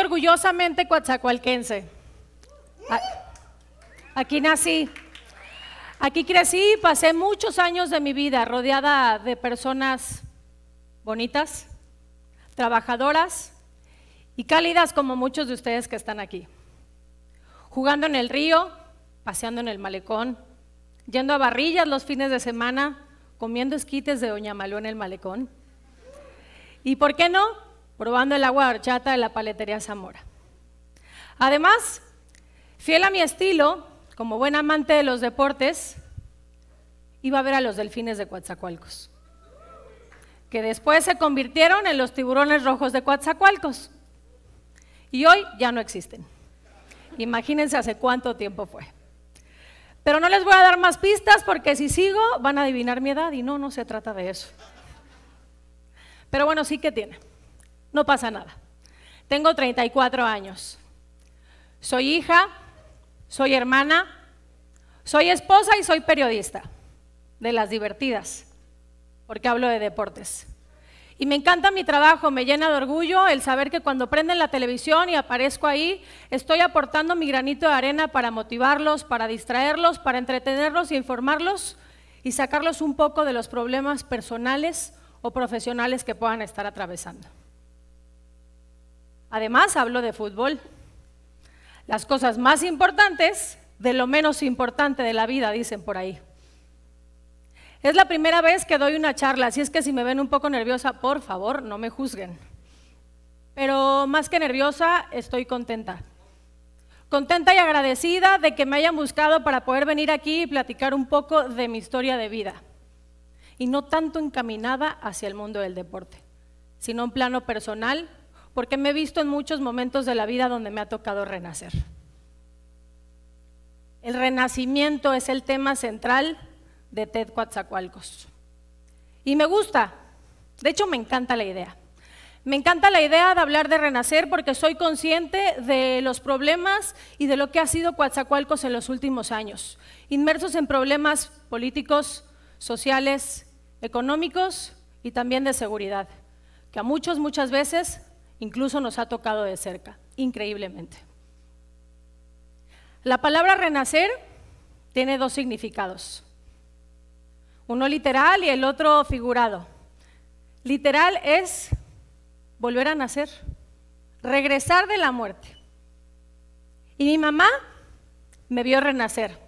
orgullosamente coatzacoalquense. Aquí nací, aquí crecí y pasé muchos años de mi vida rodeada de personas bonitas, trabajadoras y cálidas como muchos de ustedes que están aquí. Jugando en el río, paseando en el malecón, yendo a barrillas los fines de semana, comiendo esquites de Doña Malú en el malecón. ¿Y por qué no? probando el agua horchata de la paletería Zamora. Además, fiel a mi estilo, como buen amante de los deportes, iba a ver a los delfines de Coatzacoalcos, que después se convirtieron en los tiburones rojos de Coatzacoalcos. Y hoy ya no existen. Imagínense hace cuánto tiempo fue. Pero no les voy a dar más pistas porque si sigo van a adivinar mi edad y no, no se trata de eso. Pero bueno, sí que tiene no pasa nada. Tengo 34 años. Soy hija, soy hermana, soy esposa y soy periodista, de las divertidas, porque hablo de deportes. Y me encanta mi trabajo, me llena de orgullo el saber que cuando prenden la televisión y aparezco ahí, estoy aportando mi granito de arena para motivarlos, para distraerlos, para entretenerlos y informarlos y sacarlos un poco de los problemas personales o profesionales que puedan estar atravesando. Además, hablo de fútbol. Las cosas más importantes de lo menos importante de la vida, dicen por ahí. Es la primera vez que doy una charla, así es que si me ven un poco nerviosa, por favor, no me juzguen. Pero más que nerviosa, estoy contenta. Contenta y agradecida de que me hayan buscado para poder venir aquí y platicar un poco de mi historia de vida. Y no tanto encaminada hacia el mundo del deporte, sino en plano personal, porque me he visto en muchos momentos de la vida donde me ha tocado renacer. El renacimiento es el tema central de Ted Coatzacoalcos. Y me gusta, de hecho me encanta la idea. Me encanta la idea de hablar de renacer porque soy consciente de los problemas y de lo que ha sido Coatzacoalcos en los últimos años, inmersos en problemas políticos, sociales, económicos y también de seguridad, que a muchos muchas veces Incluso nos ha tocado de cerca, increíblemente. La palabra renacer tiene dos significados. Uno literal y el otro figurado. Literal es volver a nacer, regresar de la muerte. Y mi mamá me vio renacer.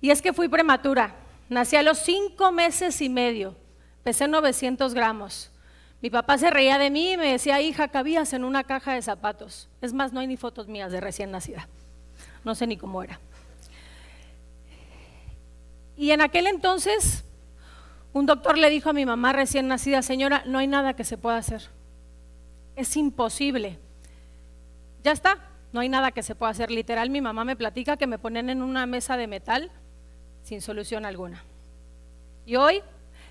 Y es que fui prematura. Nací a los cinco meses y medio. Pesé 900 gramos. Mi papá se reía de mí y me decía, hija, cabías en una caja de zapatos. Es más, no hay ni fotos mías de recién nacida. No sé ni cómo era. Y en aquel entonces, un doctor le dijo a mi mamá recién nacida, señora, no hay nada que se pueda hacer. Es imposible. Ya está, no hay nada que se pueda hacer. Literal, mi mamá me platica que me ponen en una mesa de metal sin solución alguna. Y hoy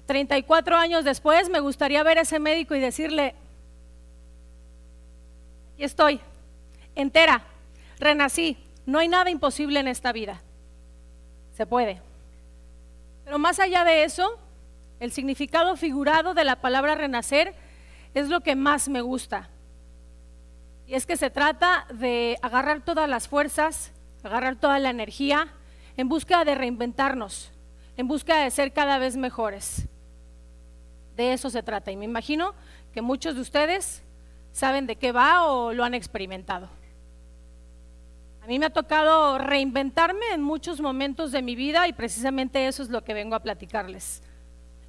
34 años después, me gustaría ver a ese médico y decirle, "Y estoy, entera, renací, no hay nada imposible en esta vida, se puede. Pero más allá de eso, el significado figurado de la palabra renacer es lo que más me gusta. Y es que se trata de agarrar todas las fuerzas, agarrar toda la energía, en busca de reinventarnos, en busca de ser cada vez mejores. De eso se trata y me imagino que muchos de ustedes saben de qué va o lo han experimentado. A mí me ha tocado reinventarme en muchos momentos de mi vida y precisamente eso es lo que vengo a platicarles.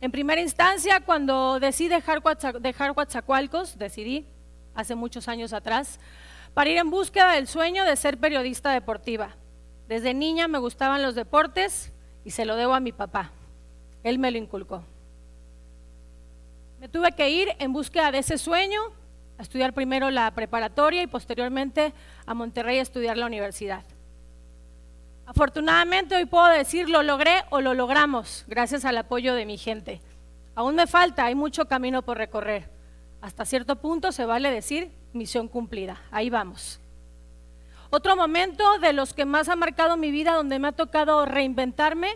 En primera instancia, cuando decidí dejar, dejar decidí hace muchos años atrás, para ir en búsqueda del sueño de ser periodista deportiva. Desde niña me gustaban los deportes y se lo debo a mi papá. Él me lo inculcó tuve que ir en búsqueda de ese sueño, a estudiar primero la preparatoria y posteriormente a Monterrey a estudiar la universidad. Afortunadamente hoy puedo decir lo logré o lo logramos gracias al apoyo de mi gente. Aún me falta, hay mucho camino por recorrer. Hasta cierto punto se vale decir misión cumplida. Ahí vamos. Otro momento de los que más ha marcado mi vida, donde me ha tocado reinventarme,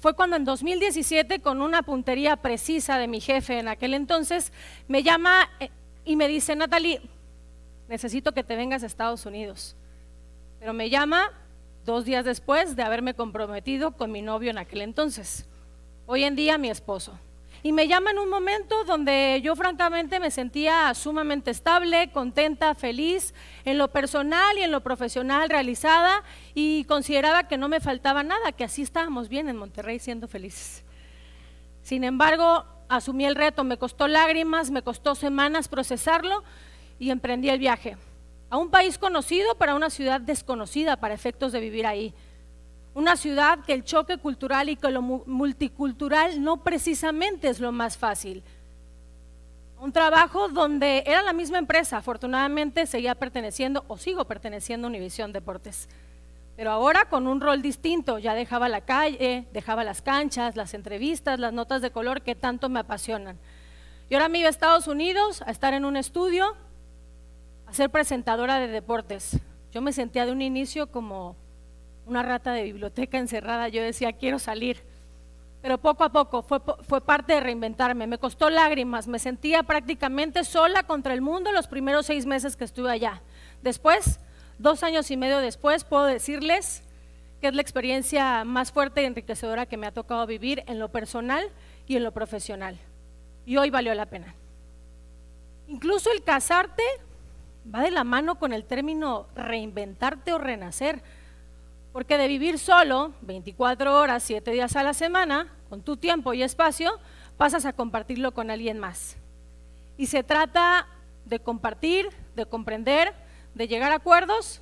fue cuando en 2017, con una puntería precisa de mi jefe en aquel entonces, me llama eh, y me dice, Natalie, necesito que te vengas a Estados Unidos. Pero me llama dos días después de haberme comprometido con mi novio en aquel entonces, hoy en día mi esposo y me llama en un momento donde yo francamente me sentía sumamente estable, contenta, feliz, en lo personal y en lo profesional realizada y consideraba que no me faltaba nada, que así estábamos bien en Monterrey siendo felices. Sin embargo, asumí el reto, me costó lágrimas, me costó semanas procesarlo y emprendí el viaje a un país conocido para una ciudad desconocida para efectos de vivir ahí. Una ciudad que el choque cultural y que lo multicultural no precisamente es lo más fácil. Un trabajo donde era la misma empresa, afortunadamente seguía perteneciendo o sigo perteneciendo a Univisión Deportes. Pero ahora con un rol distinto, ya dejaba la calle, dejaba las canchas, las entrevistas, las notas de color que tanto me apasionan. Y ahora me iba a Estados Unidos a estar en un estudio, a ser presentadora de deportes. Yo me sentía de un inicio como una rata de biblioteca encerrada, yo decía, quiero salir. Pero poco a poco fue, parte de reinventarme, me costó lágrimas, me sentía prácticamente sola contra el mundo los primeros seis meses que estuve allá. Después, dos años y medio después, puedo decirles que es la experiencia más fuerte y enriquecedora que me ha tocado vivir en lo personal y en lo profesional. Y hoy valió la pena. Incluso el casarte va de la mano con el término reinventarte o renacer. Porque de vivir solo 24 horas, 7 días a la semana, con tu tiempo y espacio, pasas a compartirlo con alguien más. Y se trata de compartir, de comprender, de llegar a acuerdos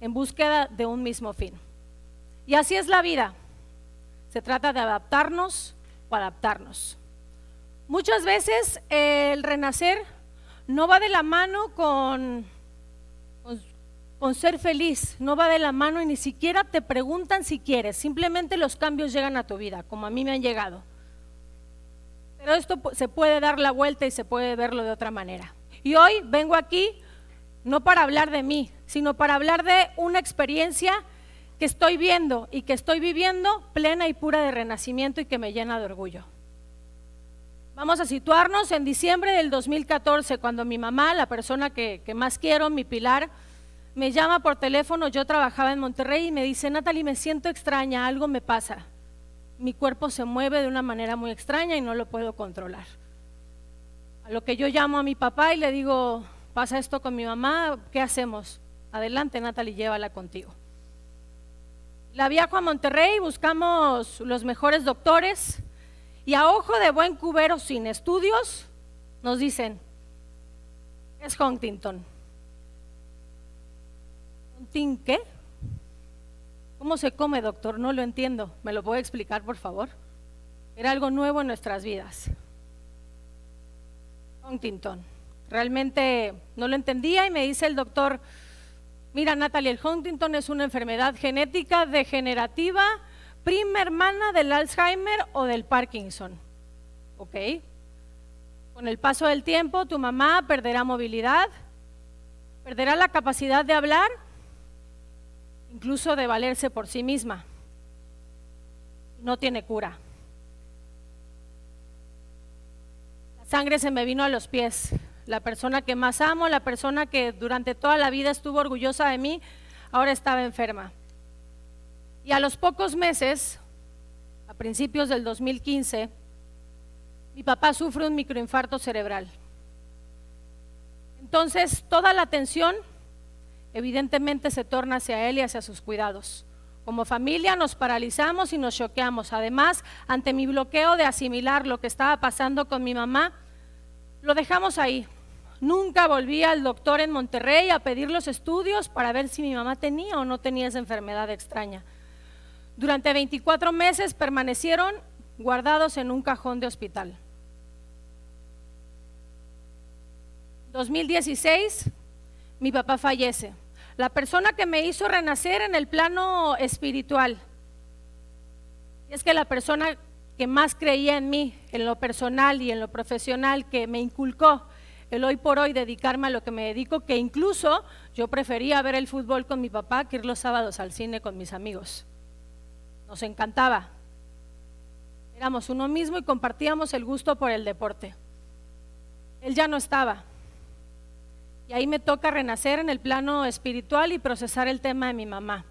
en búsqueda de un mismo fin. Y así es la vida. Se trata de adaptarnos o adaptarnos. Muchas veces el renacer no va de la mano con con ser feliz, no va de la mano y ni siquiera te preguntan si quieres, simplemente los cambios llegan a tu vida, como a mí me han llegado. Pero esto se puede dar la vuelta y se puede verlo de otra manera. Y hoy vengo aquí no para hablar de mí, sino para hablar de una experiencia que estoy viendo y que estoy viviendo plena y pura de renacimiento y que me llena de orgullo. Vamos a situarnos en diciembre del 2014, cuando mi mamá, la persona que, que más quiero, mi pilar, me llama por teléfono, yo trabajaba en Monterrey y me dice, Natalie, me siento extraña, algo me pasa. Mi cuerpo se mueve de una manera muy extraña y no lo puedo controlar. A lo que yo llamo a mi papá y le digo, pasa esto con mi mamá, ¿qué hacemos? Adelante, Natalie, llévala contigo. La viajo a Monterrey, buscamos los mejores doctores y a ojo de buen cubero sin estudios nos dicen, es Huntington ¿Tin qué? ¿Cómo se come, doctor? No lo entiendo. ¿Me lo puede explicar, por favor? Era algo nuevo en nuestras vidas. Huntington. Realmente no lo entendía y me dice el doctor, mira Natalie, el Huntington es una enfermedad genética degenerativa, prima hermana del Alzheimer o del Parkinson. ¿Ok? Con el paso del tiempo, tu mamá perderá movilidad, perderá la capacidad de hablar incluso de valerse por sí misma. No tiene cura. La sangre se me vino a los pies. La persona que más amo, la persona que durante toda la vida estuvo orgullosa de mí, ahora estaba enferma. Y a los pocos meses, a principios del 2015, mi papá sufre un microinfarto cerebral. Entonces, toda la atención evidentemente se torna hacia Él y hacia sus cuidados. Como familia nos paralizamos y nos choqueamos. Además, ante mi bloqueo de asimilar lo que estaba pasando con mi mamá, lo dejamos ahí. Nunca volví al doctor en Monterrey a pedir los estudios para ver si mi mamá tenía o no tenía esa enfermedad extraña. Durante 24 meses permanecieron guardados en un cajón de hospital. 2016, mi papá fallece la persona que me hizo renacer en el plano espiritual. Y es que la persona que más creía en mí, en lo personal y en lo profesional, que me inculcó el hoy por hoy dedicarme a lo que me dedico, que incluso yo prefería ver el fútbol con mi papá que ir los sábados al cine con mis amigos. Nos encantaba. Éramos uno mismo y compartíamos el gusto por el deporte. Él ya no estaba. Y ahí me toca renacer en el plano espiritual y procesar el tema de mi mamá.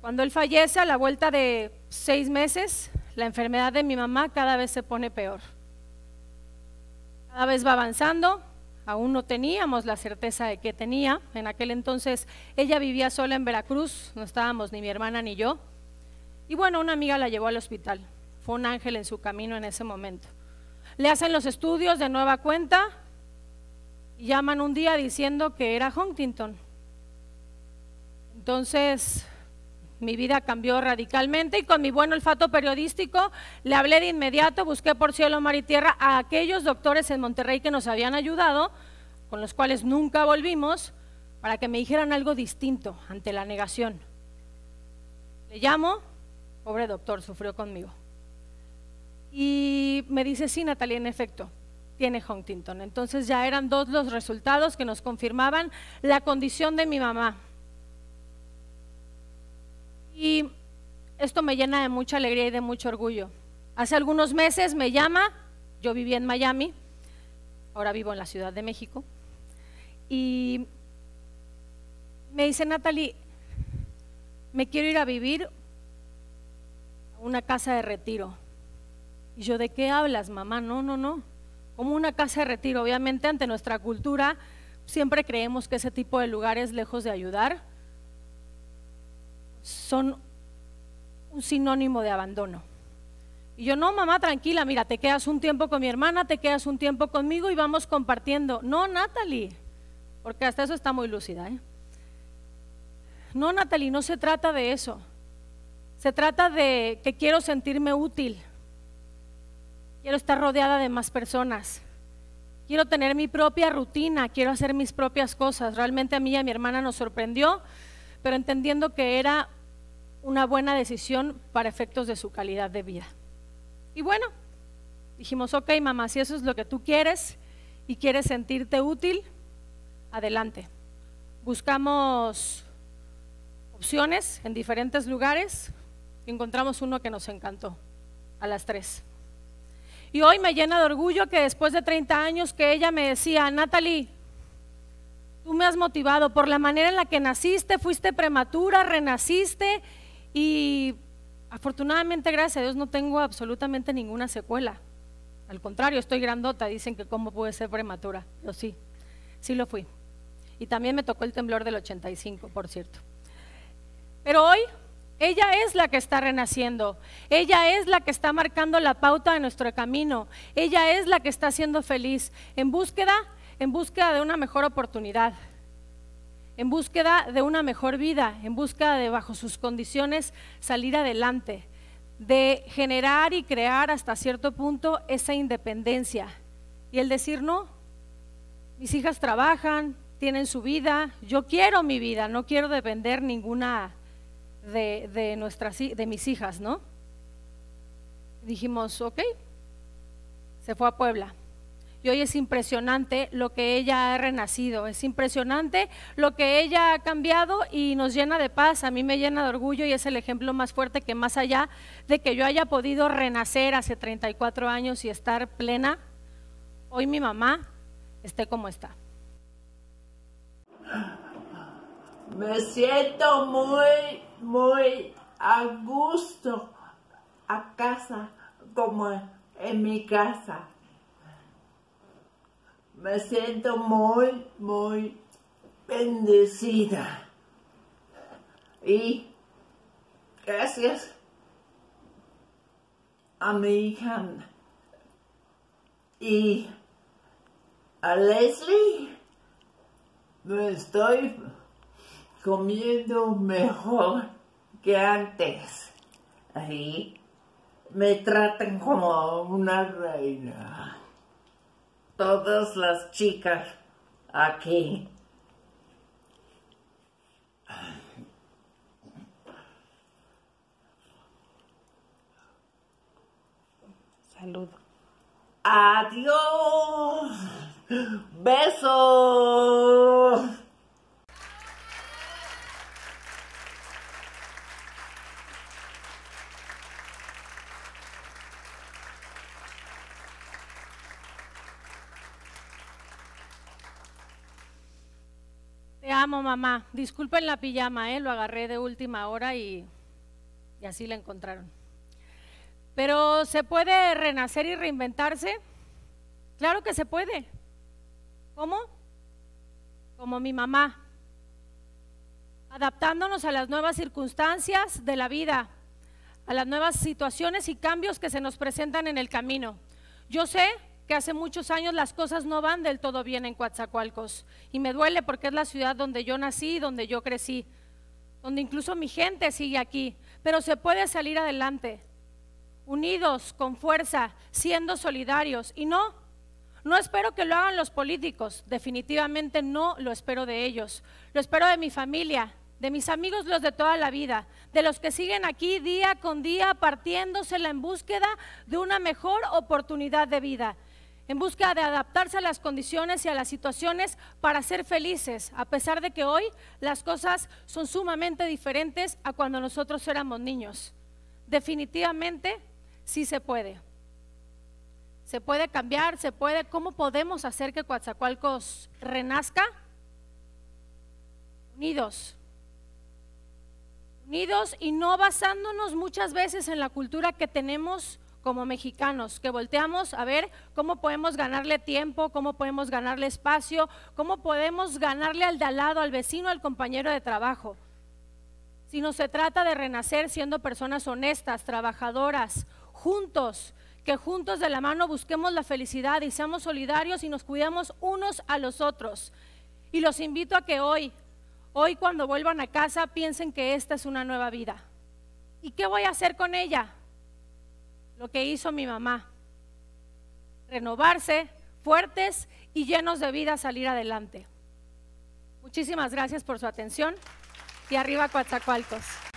Cuando él fallece, a la vuelta de seis meses, la enfermedad de mi mamá cada vez se pone peor. Cada vez va avanzando, aún no teníamos la certeza de que tenía. En aquel entonces ella vivía sola en Veracruz, no estábamos ni mi hermana ni yo. Y bueno, una amiga la llevó al hospital. Fue un ángel en su camino en ese momento. Le hacen los estudios de nueva cuenta, llaman un día diciendo que era Huntington. Entonces, mi vida cambió radicalmente y con mi buen olfato periodístico le hablé de inmediato, busqué por cielo, mar y tierra a aquellos doctores en Monterrey que nos habían ayudado, con los cuales nunca volvimos, para que me dijeran algo distinto ante la negación. Le llamo, pobre doctor, sufrió conmigo. Y me dice, sí, Natalia, en efecto, tiene Huntington. Entonces ya eran dos los resultados que nos confirmaban la condición de mi mamá. Y esto me llena de mucha alegría y de mucho orgullo. Hace algunos meses me llama, yo vivía en Miami, ahora vivo en la Ciudad de México, y me dice Natalie, me quiero ir a vivir a una casa de retiro. Y yo, ¿de qué hablas, mamá? No, no, no como una casa de retiro. Obviamente ante nuestra cultura siempre creemos que ese tipo de lugares, lejos de ayudar, son un sinónimo de abandono. Y yo, no, mamá, tranquila, mira, te quedas un tiempo con mi hermana, te quedas un tiempo conmigo y vamos compartiendo. No, Natalie, porque hasta eso está muy lúcida. ¿eh? No, Natalie, no se trata de eso. Se trata de que quiero sentirme útil quiero estar rodeada de más personas, quiero tener mi propia rutina, quiero hacer mis propias cosas. Realmente a mí y a mi hermana nos sorprendió, pero entendiendo que era una buena decisión para efectos de su calidad de vida. Y bueno, dijimos, ok mamá, si eso es lo que tú quieres y quieres sentirte útil, adelante. Buscamos opciones en diferentes lugares y encontramos uno que nos encantó, a las tres. Y hoy me llena de orgullo que después de 30 años que ella me decía, Natalie, tú me has motivado por la manera en la que naciste, fuiste prematura, renaciste y afortunadamente, gracias a Dios, no tengo absolutamente ninguna secuela. Al contrario, estoy grandota, dicen que cómo pude ser prematura. Yo sí, sí lo fui. Y también me tocó el temblor del 85, por cierto. Pero hoy ella es la que está renaciendo. Ella es la que está marcando la pauta de nuestro camino. Ella es la que está siendo feliz en búsqueda, en búsqueda de una mejor oportunidad, en búsqueda de una mejor vida, en búsqueda de bajo sus condiciones salir adelante, de generar y crear hasta cierto punto esa independencia. Y el decir no, mis hijas trabajan, tienen su vida, yo quiero mi vida, no quiero depender ninguna de, nuestras, de mis hijas, ¿no? Dijimos, ok, se fue a Puebla. Y hoy es impresionante lo que ella ha renacido, es impresionante lo que ella ha cambiado y nos llena de paz, a mí me llena de orgullo y es el ejemplo más fuerte que más allá de que yo haya podido renacer hace 34 años y estar plena, hoy mi mamá esté como está. Me siento muy, muy a gusto a casa, como en mi casa. Me siento muy, muy bendecida. Y gracias a mi hija y a Leslie, me estoy comiendo mejor que antes. me tratan como una reina. Todas las chicas aquí. Salud. Adiós. Besos. amo, mamá. Disculpen la pijama, ¿eh? lo agarré de última hora y, y así la encontraron. Pero ¿se puede renacer y reinventarse? Claro que se puede. ¿Cómo? Como mi mamá. Adaptándonos a las nuevas circunstancias de la vida, a las nuevas situaciones y cambios que se nos presentan en el camino. Yo sé que hace muchos años las cosas no van del todo bien en Coatzacoalcos. Y me duele porque es la ciudad donde yo nací donde yo crecí, donde incluso mi gente sigue aquí. Pero se puede salir adelante, unidos, con fuerza, siendo solidarios. Y no, no espero que lo hagan los políticos, definitivamente no lo espero de ellos. Lo espero de mi familia, de mis amigos, los de toda la vida, de los que siguen aquí día con día partiéndosela en búsqueda de una mejor oportunidad de vida en busca de adaptarse a las condiciones y a las situaciones para ser felices, a pesar de que hoy las cosas son sumamente diferentes a cuando nosotros éramos niños. Definitivamente sí se puede. Se puede cambiar, se puede. ¿Cómo podemos hacer que Coatzacoalcos renazca? Unidos. Unidos y no basándonos muchas veces en la cultura que tenemos como mexicanos, que volteamos a ver cómo podemos ganarle tiempo, cómo podemos ganarle espacio, cómo podemos ganarle al de al lado, al vecino, al compañero de trabajo. Si no se trata de renacer siendo personas honestas, trabajadoras, juntos, que juntos de la mano busquemos la felicidad y seamos solidarios y nos cuidamos unos a los otros. Y los invito a que hoy, hoy cuando vuelvan a casa, piensen que esta es una nueva vida. ¿Y qué voy a hacer con ella? lo que hizo mi mamá. Renovarse, fuertes y llenos de vida salir adelante. Muchísimas gracias por su atención y arriba Coatzacoalcos.